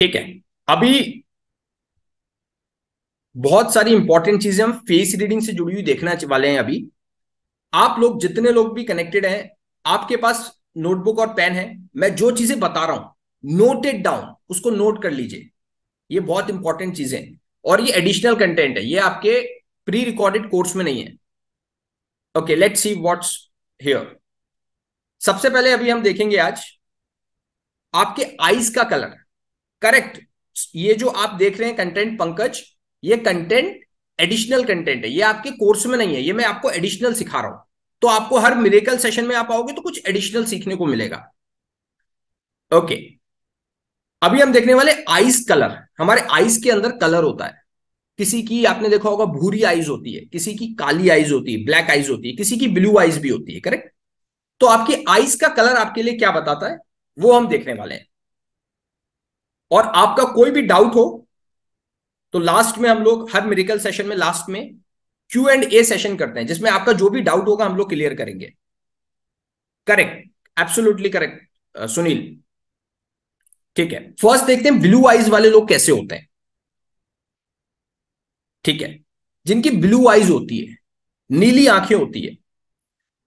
ठीक है अभी बहुत सारी इंपॉर्टेंट चीजें हम फेस रीडिंग से जुड़ी हुई देखना वाले हैं अभी आप लोग जितने लोग भी कनेक्टेड हैं आपके पास नोटबुक और पेन है मैं जो चीजें बता रहा हूं नोट इट डाउन उसको नोट कर लीजिए ये बहुत इंपॉर्टेंट चीजें हैं और ये एडिशनल कंटेंट है ये आपके प्री रिकॉर्डेड कोर्स में नहीं है okay let's see what's here सबसे पहले अभी हम देखेंगे आज आपके आईज का कलर करेक्ट ये जो आप देख रहे हैं कंटेंट पंकज ये कंटेंट एडिशनल कंटेंट है ये आपके कोर्स में नहीं है ये मैं आपको एडिशनल सिखा रहा हूं तो आपको हर मिरेकल सेशन में आप आओगे तो कुछ एडिशनल सीखने को मिलेगा ओके okay. अभी हम देखने वाले आइस कलर हमारे आइस के अंदर कलर होता है किसी की आपने देखा होगा भूरी आइज होती है किसी की काली आइज होती है ब्लैक आइज होती है किसी की ब्लू आइज भी होती है करेक्ट तो आपकी आइज का कलर आपके लिए क्या बताता है वो हम देखने वाले हैं और आपका कोई भी डाउट हो तो लास्ट में हम लोग हर मेडिकल सेशन में लास्ट में क्यू एंड ए सेशन करते हैं जिसमें आपका जो भी डाउट होगा हम लोग क्लियर करेंगे करेक्ट एब्सोल्युटली करेक्ट सुनील ठीक है फर्स्ट देखते हैं ब्लू आइज वाले लोग कैसे होते हैं ठीक है जिनकी ब्लू आइज होती है नीली आंखें होती है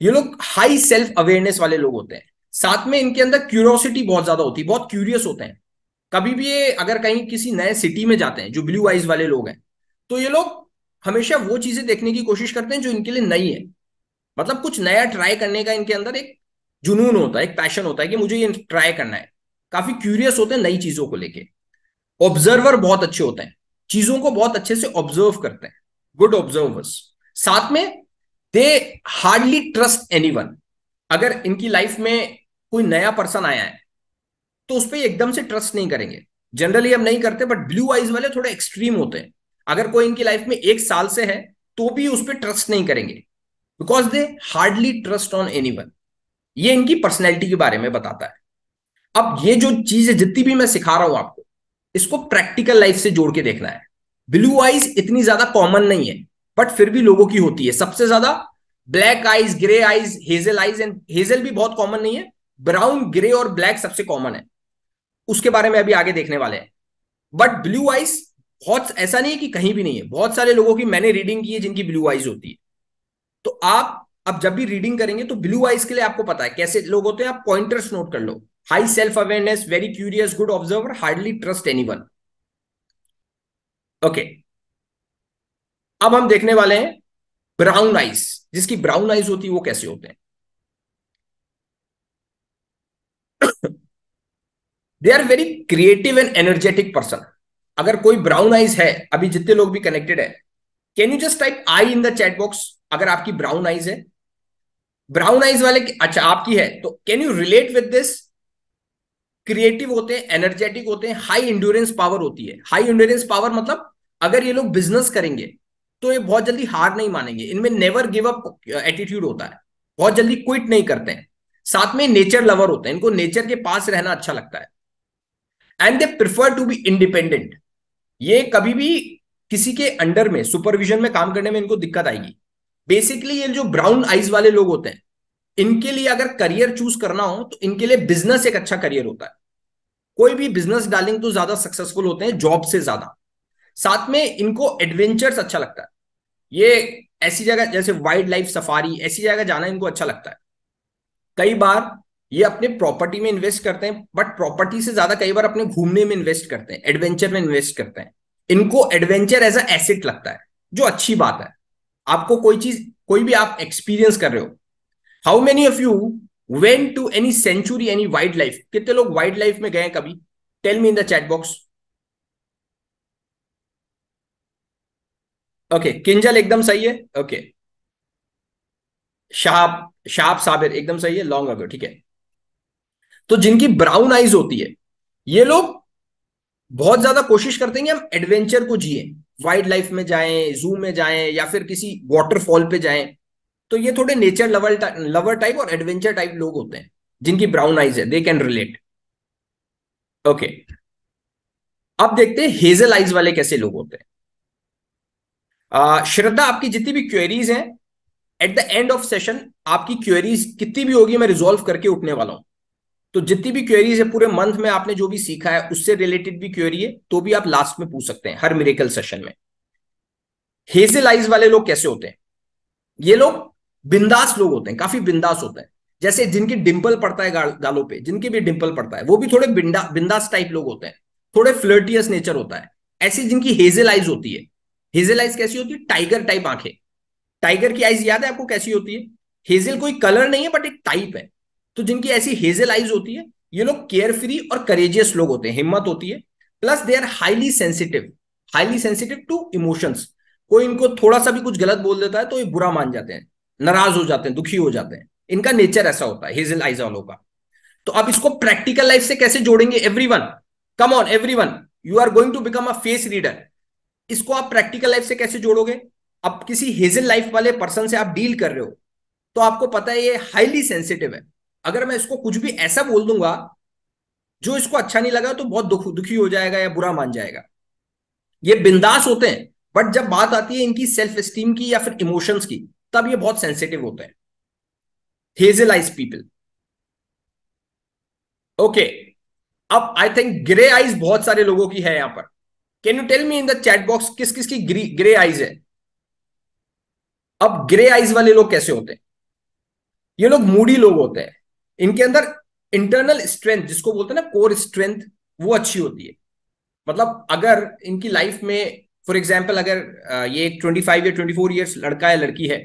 ये लोग हाई सेल्फ अवेयरनेस वाले लोग होते हैं साथ में इनके अंदर क्यूरोसिटी बहुत ज्यादा होती है बहुत क्यूरियस होते हैं कभी भी ये अगर कहीं किसी नए सिटी में जाते हैं जो ब्लू आइज वाले लोग हैं तो ये लोग हमेशा वो चीजें देखने की कोशिश करते हैं जो इनके लिए नई है मतलब कुछ नया ट्राई करने का इनके अंदर एक जुनून होता है एक पैशन होता है कि मुझे ये ट्राई करना है काफी क्यूरियस होते हैं नई चीजों को लेके ऑब्जर्वर बहुत अच्छे होते हैं चीजों को बहुत अच्छे से ऑब्जर्व करते हैं गुड ऑब्जर्वर्स साथ में दे हार्डली ट्रस्ट एनी अगर इनकी लाइफ में कोई नया पर्सन आया है तो उस पर एकदम से ट्रस्ट नहीं करेंगे जनरली हम नहीं करते बट ब्लू आइज वाले थोड़े एक्सट्रीम होते हैं अगर कोई इनकी लाइफ में एक साल से है तो भी उस पर ट्रस्ट नहीं करेंगे because they hardly trust on any ये इनकी पर्सनैलिटी के बारे में बताता है अब ये जो है जितनी भी मैं सिखा रहा हूं आपको इसको प्रैक्टिकल लाइफ से जोड़ के देखना है ब्लू आइज इतनी ज्यादा कॉमन नहीं है बट फिर भी लोगों की होती है सबसे ज्यादा black eyes grey eyes hazel eyes and hazel भी बहुत कॉमन नहीं है ब्राउन ग्रे और ब्लैक सबसे कॉमन है उसके बारे में अभी आगे देखने वाले हैं बट ब्लू आइज बहुत ऐसा नहीं है कि कहीं भी नहीं है बहुत सारे लोगों की मैंने रीडिंग की है जिनकी ब्लू आइज होती है तो आप अब जब भी रीडिंग करेंगे तो ब्लू आइज के लिए आपको पता है कैसे लोग होते हैं आप पॉइंटर्स नोट कर लो high self awareness very curious good observer hardly trust anyone okay अब हम देखने वाले हैं ब्राउन आइज जिसकी ब्राउन आइज होती है वो कैसे होते हैं they are very creative and energetic person अगर कोई ब्राउन आइज है अभी जितने लोग भी कनेक्टेड है can you just type I in the chat box अगर आपकी ब्राउन आइज है ब्राउन आइज वाले अच्छा आपकी है तो can you relate with this creative होते हैं एनर्जेटिक होते हैं हाई इंड्योरेंस पावर होती है हाई इंड्योरेंस पावर मतलब अगर ये लोग बिजनेस करेंगे तो ये बहुत जल्दी हार नहीं मानेंगे इनमें नेवर गिव अप एटीट्यूड होता है बहुत जल्दी क्विट नहीं करते हैं साथ में नेचर लवर होते हैं इनको नेचर के पास रहना अच्छा लगता है and they prefer to be independent ये कभी भी किसी के अंडर में सुपरविजन में काम करने में इनको दिक्कत आएगी बेसिकली ये जो ब्राउन आइज वाले लोग होते हैं इनके लिए अगर करियर चूज करना हो तो इनके लिए बिजनेस एक अच्छा करियर होता है कोई भी बिजनेस डालिंग तो ज्यादा सक्सेसफुल होते हैं जॉब से ज्यादा साथ में इनको एडवेंचर्स अच्छा लगता है ये ऐसी जगह जैसे वाइल्ड लाइफ सफारी ऐसी जगह जाना इनको अच्छा लगता है कई बार ये अपने प्रॉपर्टी में इन्वेस्ट करते हैं बट प्रॉपर्टी से ज्यादा कई बार अपने घूमने में इन्वेस्ट करते हैं एडवेंचर में इन्वेस्ट करते हैं इनको एडवेंचर एज अ एसेट लगता है जो अच्छी बात है आपको कोई चीज कोई भी आप एक्सपीरियंस कर रहे हो how many of you went to any sanctuary any wildlife कितने लोग वाइल्ड लाइफ में गए कभी tell me in the chat box okay Kinjal एकदम सही है ओके okay. शाहब शाहब साबिर एकदम सही है लॉन्ग अगो ठीक है तो जिनकी ब्राउन आइज होती है ये लोग बहुत ज्यादा कोशिश करते हैं कि हम एडवेंचर को जिए वाइल्ड लाइफ में जाएं जू में जाएं या फिर किसी वाटरफॉल पे जाएं तो ये थोड़े नेचर लवर लवर टाइप और एडवेंचर टाइप लोग होते हैं जिनकी ब्राउन आइज है दे कैन रिलेट ओके अब देखते हैं हेजल आइज वाले कैसे लोग होते हैं श्रद्धा आपकी जितनी भी क्वेरीज हैं at the end of session आपकी क्वेरीज कितनी भी होगी मैं रिजोल्व करके उठने वाला हूं तो जितनी भी क्वेरीज है पूरे मंथ में आपने जो भी सीखा है उससे रिलेटेड भी क्वेरी है तो भी आप लास्ट में पूछ सकते हैं हर मेरेकल सेशन में हेजल आइज वाले लोग कैसे होते हैं ये लोग बिंदास लोग होते हैं काफी बिंदास होते हैं जैसे जिनके डिम्पल पड़ता है गालों पे जिनके भी डिम्पल पड़ता है वो भी थोड़े बिंदा बिंदास टाइप लोग होते हैं थोड़े फ्लर्टियस नेचर होता है ऐसी जिनकी हेजल आइज होती है हेजल आइज कैसी होती है टाइगर टाइप आंखें टाइगर की आइज याद है आपको कैसी होती है हेजल कोई कलर नहीं है बट एक टाइप है तो जिनकी ऐसी हेजल आइज होती है ये लोग केयर फ्री और करेजियस लोग होते हैं हिम्मत होती है plus they are highly sensitive highly sensitive to emotions कोई इनको थोड़ा सा भी कुछ गलत बोल देता है तो ये बुरा मान जाते हैं नाराज हो जाते हैं दुखी हो जाते हैं इनका नेचर ऐसा होता है हेजल आइज वालों का तो आप इसको प्रैक्टिकल लाइफ से कैसे जोड़ेंगे everyone come on everyone you are going to become a face reader इसको आप प्रैक्टिकल लाइफ से कैसे जोड़ोगे अब किसी हेजल लाइफ वाले पर्सन से आप डील कर रहे हो तो आपको पता है ये हाईली सेंसिटिव है अगर मैं इसको कुछ भी ऐसा बोल दूंगा जो इसको अच्छा नहीं लगा तो बहुत दुख दुखी हो जाएगा या बुरा मान जाएगा ये बिंदास होते हैं बट जब बात आती है इनकी सेल्फ स्टीम की या फिर इमोशंस की तब ये बहुत सेंसिटिव होते हैं हेजलाइज पीपल ओके अब आई थिंक ग्रे आइज बहुत सारे लोगों की है यहां पर can you tell me in the chat box किस किस की ग्रे आइज है अब ग्रे आइज वाले लोग कैसे होते हैं ये लोग मूडी लोग होते हैं इनके अंदर इंटरनल स्ट्रेंथ जिसको बोलते हैं ना कोर स्ट्रेंथ वो अच्छी होती है मतलब अगर इनकी लाइफ में फॉर एग्जाम्पल अगर ये एक ट्वेंटी फाइव या ट्वेंटी फोर ईयर्स लड़का या लड़की है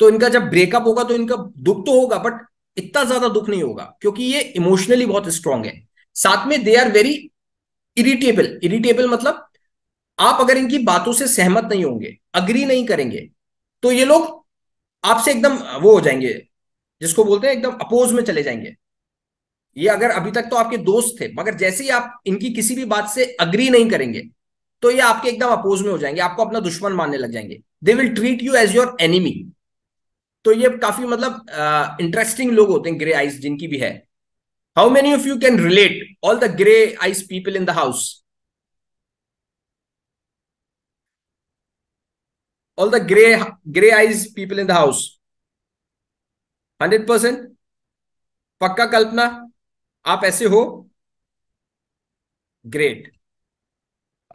तो इनका जब ब्रेकअप होगा तो इनका दुख तो होगा बट इतना ज्यादा दुख नहीं होगा क्योंकि ये इमोशनली बहुत स्ट्रांग है साथ में they are very irritable irritable मतलब आप अगर इनकी बातों से सहमत नहीं होंगे अग्री नहीं करेंगे तो ये लोग आपसे एकदम वो हो जाएंगे जिसको बोलते हैं एकदम अपोज में चले जाएंगे ये अगर अभी तक तो आपके दोस्त थे मगर जैसे ही आप इनकी किसी भी बात से अग्री नहीं करेंगे तो ये आपके एकदम अपोज में हो जाएंगे आपको अपना दुश्मन मानने लग जाएंगे they will treat you as your enemy तो ये काफी मतलब इंटरेस्टिंग uh, लोग होते हैं ग्रे आइस जिनकी भी है how many of you can relate all the grey eyes people in the house all the grey grey eyes people in the house hundred percent पक्का कल्पना आप ऐसे हो great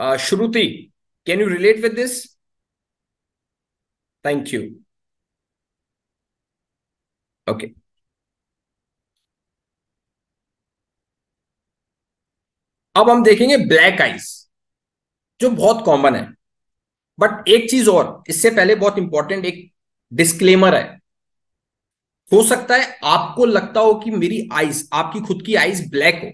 uh, Shruti can you relate with this thank you okay अब हम देखेंगे black ice जो बहुत common है बट एक चीज और इससे पहले बहुत इंपॉर्टेंट एक डिस्क्लेमर है हो सकता है आपको लगता हो कि मेरी आईज आपकी खुद की आईज ब्लैक हो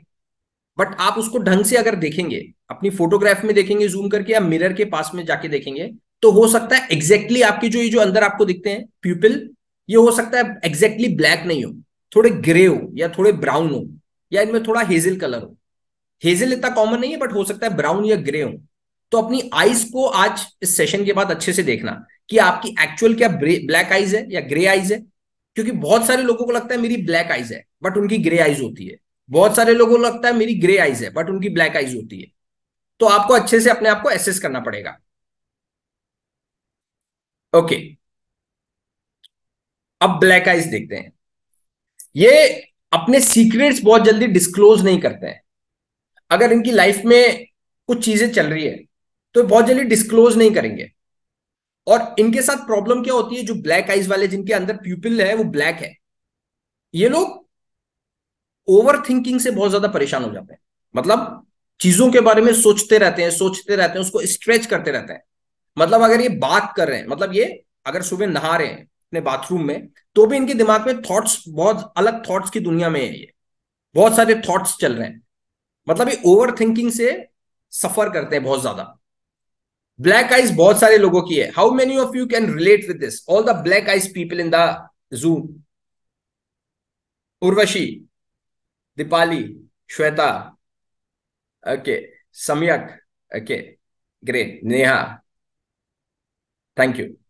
बट आप उसको ढंग से अगर देखेंगे अपनी फोटोग्राफ में देखेंगे जूम करके या मिरर के पास में जाके देखेंगे तो हो सकता है एग्जैक्टली exactly आपके जो ये जो अंदर आपको दिखते हैं प्यूपिल ये हो सकता है एग्जैक्टली exactly ब्लैक नहीं हो थोड़े ग्रे हो या थोड़े ब्राउन हो या इनमें थोड़ा हेजल कलर हो हेजल इतना कॉमन नहीं है बट हो सकता है ब्राउन या ग्रे हो तो अपनी आईज को आज इस सेशन के बाद अच्छे से देखना कि आपकी एक्चुअल क्या ब्लैक आईज है या ग्रे आईज है क्योंकि बहुत सारे लोगों को लगता है मेरी ब्लैक आइज है बट उनकी ग्रे आइज होती है बहुत सारे लोगों को लगता है मेरी ग्रे आइज है बट उनकी ब्लैक आइज होती है तो आपको अच्छे से अपने आप को एसेस करना पड़ेगा ओके अब ब्लैक आइज देखते हैं ये अपने सीक्रेट्स बहुत जल्दी डिस्क्लोज नहीं करते हैं अगर इनकी लाइफ में कुछ चीजें चल रही है तो बहुत जल्दी डिस्क्लोज नहीं करेंगे और इनके साथ प्रॉब्लम क्या होती है जो ब्लैक आइज वाले जिनके अंदर प्यूपिल है वो ब्लैक है ये लोग ओवर थिंकिंग से बहुत ज्यादा परेशान हो जाते हैं मतलब चीजों के बारे में सोचते रहते हैं सोचते रहते हैं उसको स्ट्रेच करते रहते हैं मतलब अगर ये बात कर रहे हैं मतलब ये अगर सुबह नहा रहे हैं अपने बाथरूम में तो भी इनके दिमाग में थॉट्स बहुत अलग थॉट्स की दुनिया में है ये बहुत सारे थॉट्स चल रहे हैं मतलब ये ओवर थिंकिंग से सफर करते हैं बहुत ज्यादा ब्लैक आइज बहुत सारे लोगों की है how many of you can relate with this all the black eyes people in the zoo Urvashi Deepali Shweta okay Samyak okay great Neha thank you